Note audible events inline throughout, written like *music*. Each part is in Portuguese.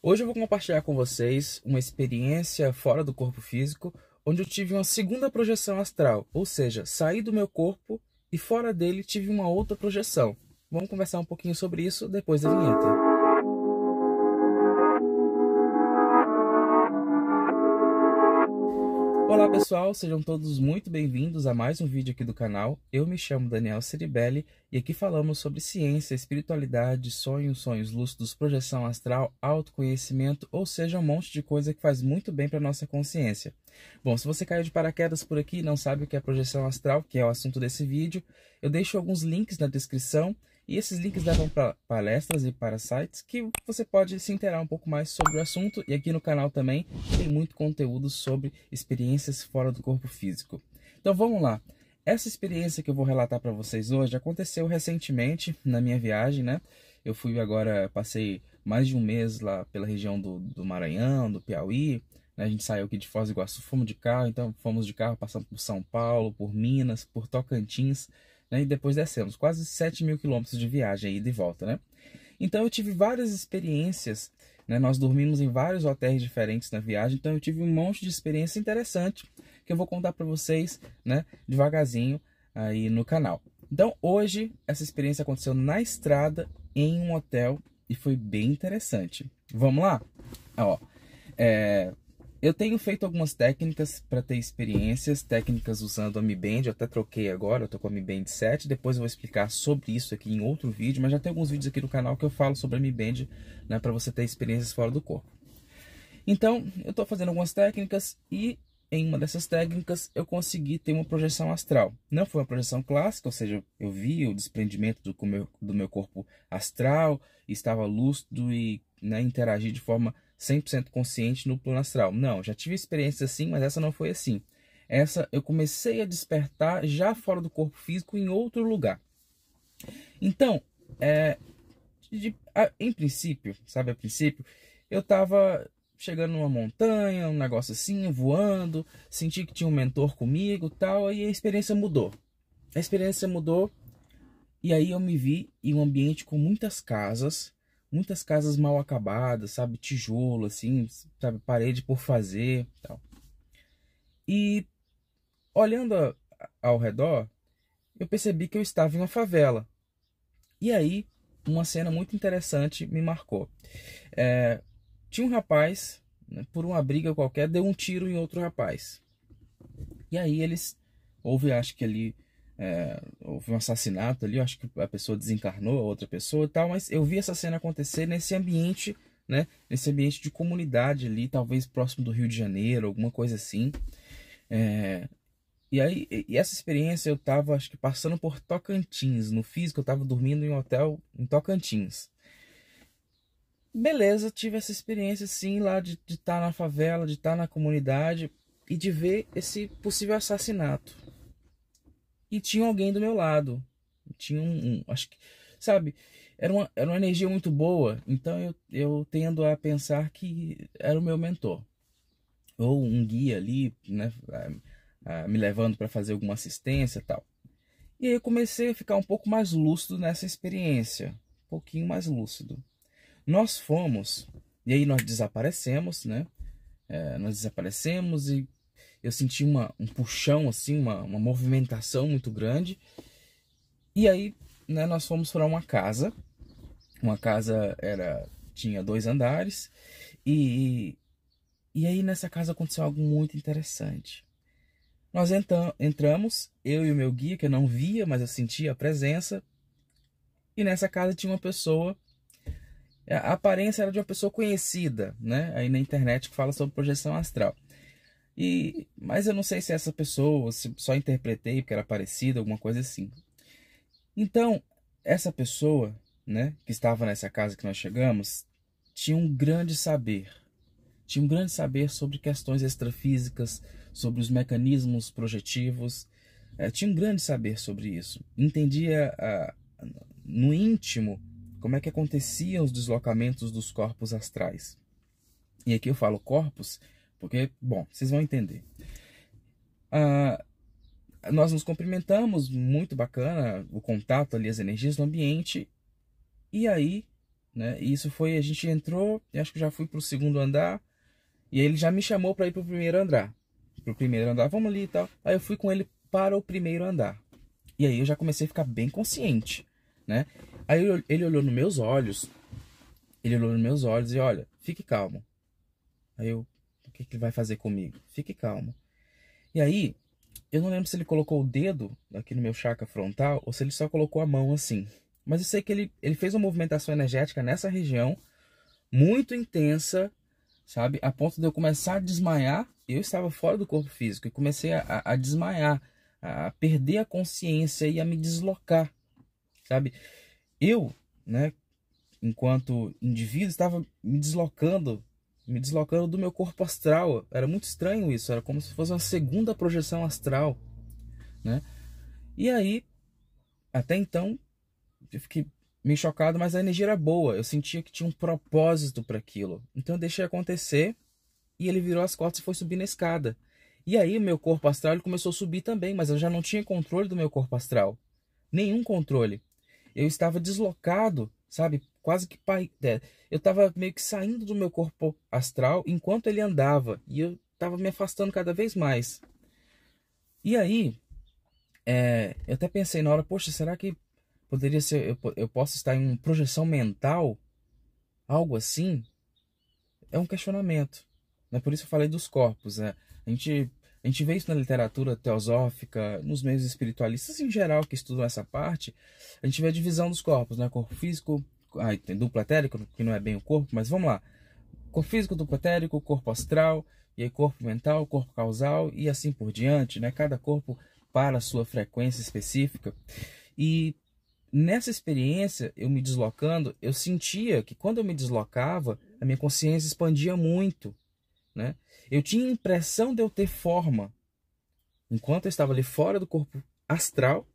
Hoje eu vou compartilhar com vocês uma experiência fora do corpo físico, onde eu tive uma segunda projeção astral, ou seja, saí do meu corpo e fora dele tive uma outra projeção. Vamos conversar um pouquinho sobre isso depois da vinheta. Olá pessoal, sejam todos muito bem-vindos a mais um vídeo aqui do canal. Eu me chamo Daniel Ceribelli e aqui falamos sobre ciência, espiritualidade, sonhos, sonhos lúcidos, projeção astral, autoconhecimento, ou seja, um monte de coisa que faz muito bem para nossa consciência. Bom, se você caiu de paraquedas por aqui e não sabe o que é projeção astral, que é o assunto desse vídeo, eu deixo alguns links na descrição e esses links levam para palestras e para sites que você pode se inteirar um pouco mais sobre o assunto. E aqui no canal também tem muito conteúdo sobre experiências fora do corpo físico. Então vamos lá. Essa experiência que eu vou relatar para vocês hoje aconteceu recentemente na minha viagem, né? Eu fui agora, passei mais de um mês lá pela região do, do Maranhão, do Piauí. Né? A gente saiu aqui de Foz do Iguaçu, fomos de carro, então fomos de carro, passando por São Paulo, por Minas, por Tocantins né? E depois descemos, quase 7 mil quilômetros de viagem aí de volta, né? Então eu tive várias experiências, né? Nós dormimos em vários hotéis diferentes na viagem, então eu tive um monte de experiência interessante que eu vou contar para vocês, né? Devagarzinho aí no canal. Então hoje essa experiência aconteceu na estrada em um hotel e foi bem interessante. Vamos lá? Ó, é, eu tenho feito algumas técnicas para ter experiências, técnicas usando a Mi Band, eu até troquei agora, eu tô com a Mi Band 7, depois eu vou explicar sobre isso aqui em outro vídeo, mas já tem alguns vídeos aqui no canal que eu falo sobre a Mi Band, né, para você ter experiências fora do corpo. Então, eu estou fazendo algumas técnicas e em uma dessas técnicas eu consegui ter uma projeção astral. Não foi uma projeção clássica, ou seja, eu vi o desprendimento do meu, do meu corpo astral, estava lúcido e né, interagi de forma 100% consciente no plano astral. Não, já tive experiências assim, mas essa não foi assim. Essa eu comecei a despertar já fora do corpo físico em outro lugar. Então, é, de, a, em princípio, sabe, a princípio, eu estava chegando numa montanha, um negócio assim, voando, senti que tinha um mentor comigo, tal, aí a experiência mudou. A experiência mudou e aí eu me vi em um ambiente com muitas casas muitas casas mal acabadas, sabe, tijolo assim, sabe, parede por fazer, tal. E olhando a, ao redor, eu percebi que eu estava em uma favela. E aí, uma cena muito interessante me marcou. É, tinha um rapaz, né, por uma briga qualquer, deu um tiro em outro rapaz. E aí eles houve, acho que ali é, houve um assassinato ali, acho que a pessoa desencarnou, a outra pessoa e tal, mas eu vi essa cena acontecer nesse ambiente, né? Nesse ambiente de comunidade ali, talvez próximo do Rio de Janeiro, alguma coisa assim. É, e aí, e essa experiência eu tava, acho que passando por Tocantins, no físico, eu tava dormindo em um hotel em Tocantins. Beleza, tive essa experiência sim lá de estar tá na favela, de estar tá na comunidade e de ver esse possível assassinato e tinha alguém do meu lado. Tinha um, um acho que, sabe, era uma, era uma energia muito boa, então eu, eu tendo a pensar que era o meu mentor. Ou um guia ali, né, me levando para fazer alguma assistência tal. E aí eu comecei a ficar um pouco mais lúcido nessa experiência, um pouquinho mais lúcido. Nós fomos, e aí nós desaparecemos, né? É, nós desaparecemos e eu senti uma, um puxão, assim, uma, uma movimentação muito grande. E aí, né, nós fomos para uma casa. Uma casa era tinha dois andares. E, e aí, nessa casa aconteceu algo muito interessante. Nós entramos, eu e o meu guia, que eu não via, mas eu sentia a presença. E nessa casa tinha uma pessoa a aparência era de uma pessoa conhecida, né? Aí na internet que fala sobre projeção astral. E, mas eu não sei se essa pessoa, se só interpretei porque era parecida, alguma coisa assim. Então, essa pessoa, né, que estava nessa casa que nós chegamos, tinha um grande saber. Tinha um grande saber sobre questões extrafísicas, sobre os mecanismos projetivos. É, tinha um grande saber sobre isso. Entendia a, no íntimo como é que aconteciam os deslocamentos dos corpos astrais. E aqui eu falo corpos porque, bom, vocês vão entender. Ah, nós nos cumprimentamos, muito bacana o contato ali, as energias do ambiente. E aí, né? isso foi, a gente entrou, acho que já fui pro segundo andar. E ele já me chamou para ir pro primeiro andar. Pro primeiro andar, vamos ali e tal. Aí eu fui com ele para o primeiro andar. E aí eu já comecei a ficar bem consciente, né? Aí ele olhou nos meus olhos. Ele olhou nos meus olhos e olha, fique calmo. Aí eu, que, que ele vai fazer comigo? Fique calmo. E aí, eu não lembro se ele colocou o dedo aqui no meu chakra frontal ou se ele só colocou a mão assim. Mas eu sei que ele, ele fez uma movimentação energética nessa região muito intensa, sabe? A ponto de eu começar a desmaiar. Eu estava fora do corpo físico e comecei a, a desmaiar, a perder a consciência e a me deslocar, sabe? Eu, né, enquanto indivíduo, estava me deslocando me deslocando do meu corpo astral. Era muito estranho isso, era como se fosse uma segunda projeção astral, né? E aí, até então, eu fiquei meio chocado, mas a energia era boa. Eu sentia que tinha um propósito para aquilo. Então eu deixei acontecer e ele virou as costas e foi subir na escada. E aí meu corpo astral começou a subir também, mas eu já não tinha controle do meu corpo astral. Nenhum controle. Eu estava deslocado sabe? Quase que pai. É, eu tava meio que saindo do meu corpo astral enquanto ele andava. E eu tava me afastando cada vez mais. E aí, é, eu até pensei na hora, poxa, será que poderia ser. Eu, eu posso estar em uma projeção mental? Algo assim? É um questionamento. Né? Por isso eu falei dos corpos. Né? A gente a gente vê isso na literatura teosófica, nos meios espiritualistas em geral que estudam essa parte. A gente vê a divisão dos corpos, né? Corpo físico, aí tem duplo etérico, que não é bem o corpo, mas vamos lá. Corpo físico, duplo etérico, corpo astral, e aí corpo mental, corpo causal e assim por diante, né? Cada corpo para a sua frequência específica. E nessa experiência, eu me deslocando, eu sentia que quando eu me deslocava, a minha consciência expandia muito. Né? Eu tinha a impressão de eu ter forma. Enquanto eu estava ali fora do corpo astral,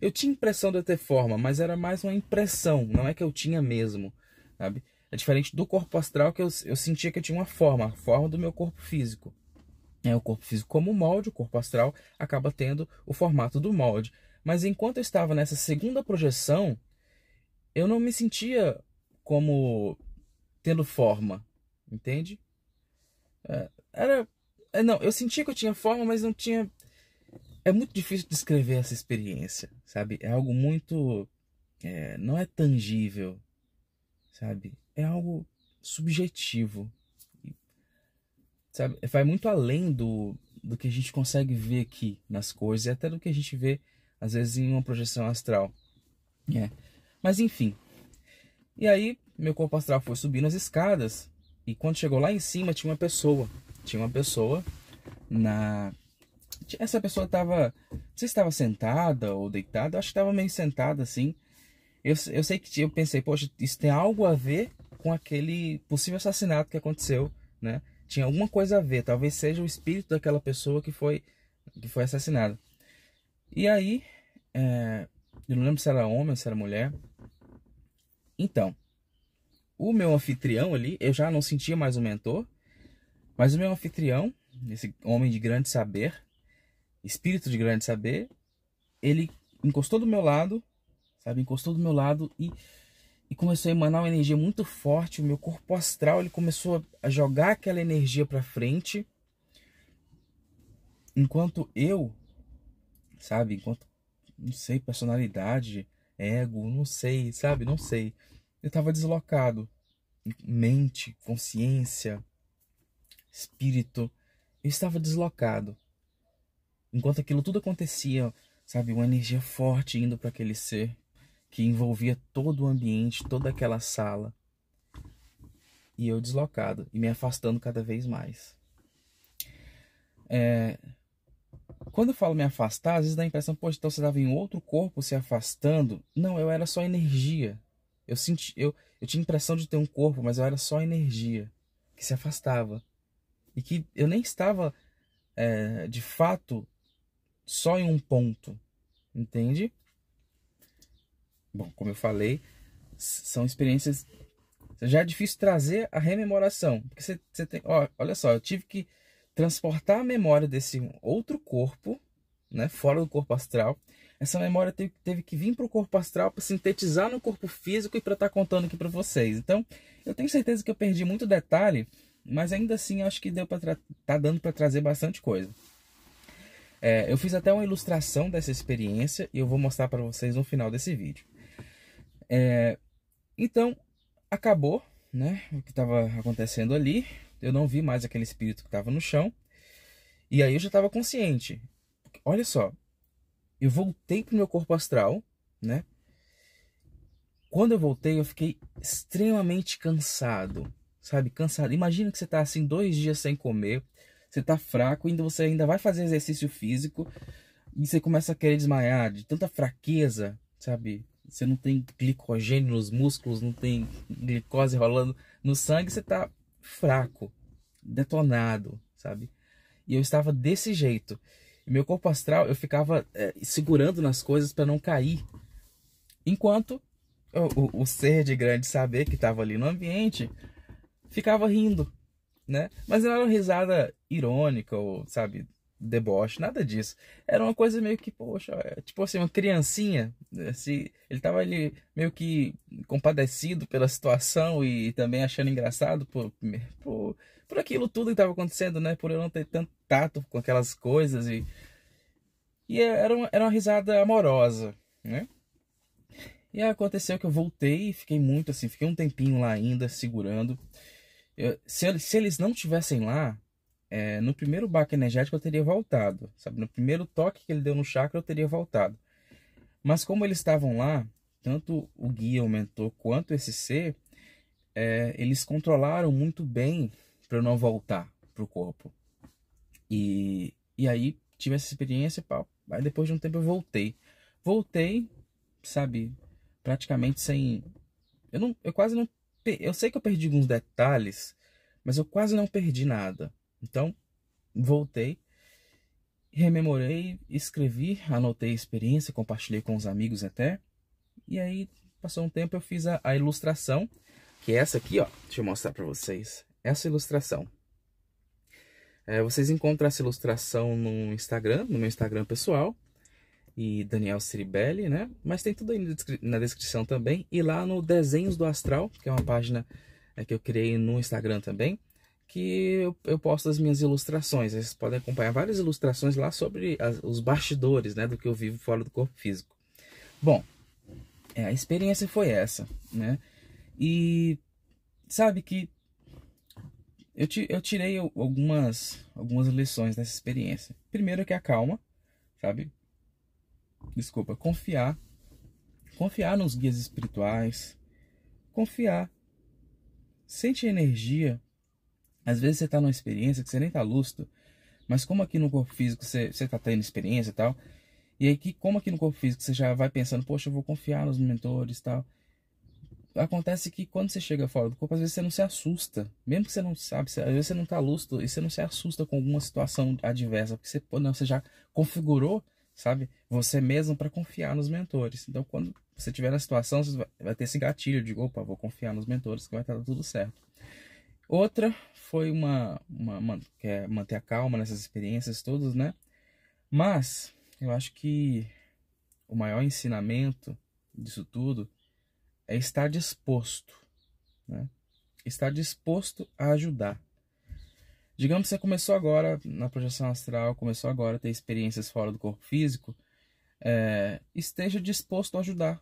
eu tinha a impressão de eu ter forma, mas era mais uma impressão, não é que eu tinha mesmo. Sabe? É diferente do corpo astral que eu, eu sentia que eu tinha uma forma, a forma do meu corpo físico. É, o corpo físico como molde, o corpo astral acaba tendo o formato do molde. Mas enquanto eu estava nessa segunda projeção, eu não me sentia como tendo forma, entende? Era. É, não, eu sentia que eu tinha forma, mas não tinha. É muito difícil descrever essa experiência, sabe? É algo muito. É, não é tangível, sabe? É algo subjetivo. Sabe? Vai muito além do, do que a gente consegue ver aqui nas coisas e até do que a gente vê, às vezes, em uma projeção astral. É. Mas enfim. E aí, meu corpo astral foi subindo as escadas e quando chegou lá em cima, tinha uma pessoa. Tinha uma pessoa na. Essa pessoa estava. Não sei se estava sentada ou deitada, acho que estava meio sentada assim. Eu, eu sei que eu pensei, poxa, isso tem algo a ver com aquele possível assassinato que aconteceu, né? Tinha alguma coisa a ver, talvez seja o espírito daquela pessoa que foi, que foi assassinada. E aí, é, eu não lembro se era homem ou se era mulher. Então, o meu anfitrião ali, eu já não sentia mais o mentor, mas o meu anfitrião, esse homem de grande saber, espírito de grande saber, ele encostou do meu lado, sabe? Encostou do meu lado e, e começou a emanar uma energia muito forte. O meu corpo astral ele começou a jogar aquela energia para frente, enquanto eu, sabe? Enquanto não sei personalidade, ego, não sei, sabe? Não sei eu estava deslocado. Mente, consciência, espírito, eu estava deslocado. Enquanto aquilo tudo acontecia, sabe, uma energia forte indo para aquele ser que envolvia todo o ambiente, toda aquela sala. E eu deslocado e me afastando cada vez mais. É... Quando eu falo me afastar, às vezes dá a impressão, poxa, então você estava em outro corpo se afastando. Não, eu era só energia eu senti, eu, eu tinha a impressão de ter um corpo, mas eu era só energia que se afastava e que eu nem estava é, de fato só em um ponto, entende? Bom, como eu falei, são experiências já é difícil trazer a rememoração, porque você, você tem, ó, olha só, eu tive que transportar a memória desse outro corpo, né, fora do corpo astral, essa memória teve, teve que vir para o corpo astral para sintetizar no corpo físico e para estar tá contando aqui para vocês. Então, eu tenho certeza que eu perdi muito detalhe, mas ainda assim acho que deu para tá dando para trazer bastante coisa. É, eu fiz até uma ilustração dessa experiência e eu vou mostrar para vocês no final desse vídeo. É, então, acabou né, o que estava acontecendo ali. Eu não vi mais aquele espírito que estava no chão. E aí eu já estava consciente. Olha só, eu voltei pro meu corpo astral, né? Quando eu voltei, eu fiquei extremamente cansado, sabe? Cansado. Imagina que você tá assim dois dias sem comer, você tá fraco, ainda você ainda vai fazer exercício físico e você começa a querer desmaiar de tanta fraqueza, sabe? Você não tem glicogênio nos músculos, não tem glicose rolando no sangue, você tá fraco, detonado, sabe? E eu estava desse jeito. E meu corpo astral, eu ficava é, segurando nas coisas para não cair. Enquanto o, o, o, ser de grande saber que estava ali no ambiente ficava rindo, né? Mas não era uma risada irônica ou, sabe, deboche, nada disso. Era uma coisa meio que, poxa, é, tipo assim, uma criancinha. Assim, ele tava ali meio que compadecido pela situação e também achando engraçado por, por, por aquilo tudo que estava acontecendo, né? Por eu não ter tanto tato com aquelas coisas e. E é, era uma, era uma risada amorosa, né? E aconteceu que eu voltei e fiquei muito assim, fiquei um tempinho lá ainda segurando. Eu, se, se eles não tivessem lá, é, no primeiro baque energético eu teria voltado, sabe? No primeiro toque que ele deu no chakra eu teria voltado. Mas como eles estavam lá, tanto o guia, o mentor, quanto esse ser, é, eles controlaram muito bem para eu não voltar pro corpo. E, e aí tive essa experiência, pá. Aí depois de um tempo eu voltei. Voltei, sabe, praticamente sem. Eu, não, eu quase não. Eu sei que eu perdi alguns detalhes, mas eu quase não perdi nada. Então, voltei, rememorei, escrevi, anotei a experiência, compartilhei com os amigos até. E aí, passou um tempo, eu fiz a, a ilustração, que é essa aqui, ó. Deixa eu mostrar para vocês. Essa ilustração. É, vocês encontram essa ilustração no Instagram, no meu Instagram pessoal. E Daniel Ciribelli, né? Mas tem tudo aí na descrição também. E lá no Desenhos do Astral, que é uma página é, que eu criei no Instagram também que eu, eu posto as minhas ilustrações. Vocês podem acompanhar várias ilustrações lá sobre as, os bastidores né, do que eu vivo fora do corpo físico. Bom, é, a experiência foi essa, né? E sabe que eu, eu tirei algumas, algumas lições dessa experiência. Primeiro que a calma, sabe? Desculpa, confiar. Confiar nos guias espirituais. Confiar. Sente energia às vezes você está numa experiência que você nem está lúcido, mas como aqui no corpo físico você está tendo experiência e tal, e aí que, como aqui no corpo físico você já vai pensando, poxa, eu vou confiar nos mentores e tal. Acontece que quando você chega fora do corpo, às vezes você não se assusta, mesmo que você não sabe, às vezes você não está lúcido e você não se assusta com alguma situação adversa, porque você, não, você já configurou, sabe, você mesmo para confiar nos mentores. Então quando você tiver na situação, você vai ter esse gatilho de, opa, vou confiar nos mentores que vai estar tá tudo certo. Outra foi uma, uma, uma é manter a calma nessas experiências todas, né? Mas eu acho que o maior ensinamento disso tudo é estar disposto, né? Estar disposto a ajudar. Digamos que você começou agora na projeção astral, começou agora a ter experiências fora do corpo físico, é, esteja disposto a ajudar.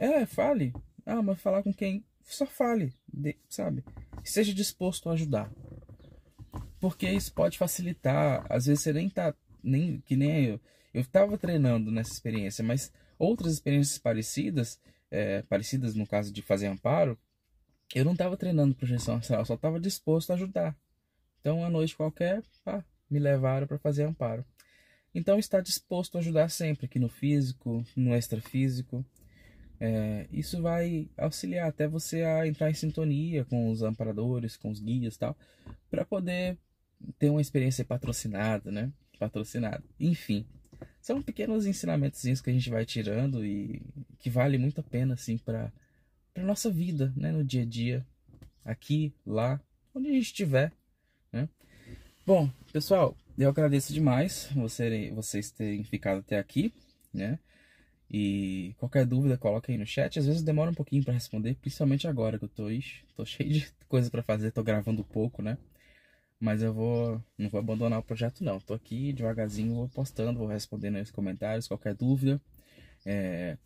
É, fale. Ah, mas falar com quem? Só fale, de, sabe? seja disposto a ajudar. Porque isso pode facilitar, às vezes você nem tá, nem, que nem eu, eu estava treinando nessa experiência, mas outras experiências parecidas, é, parecidas no caso de fazer amparo, eu não estava treinando projeção astral, só estava disposto a ajudar. Então, à noite qualquer, pá, me levaram para fazer amparo. Então, está disposto a ajudar sempre, aqui no físico, no extrafísico. É, isso vai auxiliar até você a entrar em sintonia com os amparadores, com os guias tal, para poder ter uma experiência patrocinada, né? Patrocinada. Enfim, são pequenos ensinamentos que a gente vai tirando e que vale muito a pena, assim, para a nossa vida, né? No dia a dia, aqui, lá, onde a gente estiver, né? Bom, pessoal, eu agradeço demais você, vocês terem ficado até aqui, né? E qualquer dúvida, coloca aí no chat. Às vezes demora um pouquinho para responder, principalmente agora que eu tô, tô cheio de *laughs* coisa para fazer, tô gravando pouco, né? Mas eu vou. Não vou abandonar o projeto, não. Tô aqui devagarzinho, vou postando, vou respondendo aí os comentários, qualquer dúvida. É...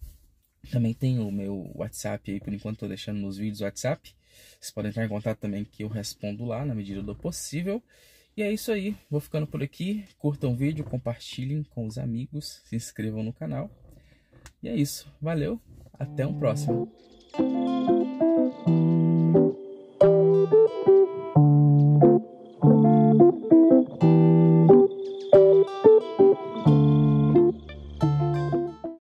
Também tem o meu WhatsApp aí, por enquanto tô deixando nos vídeos o WhatsApp. Vocês podem entrar em contato também que eu respondo lá na medida do possível. E é isso aí, vou ficando por aqui. Curtam o vídeo, compartilhem com os amigos, se inscrevam no canal. E é isso. Valeu. Até um próximo.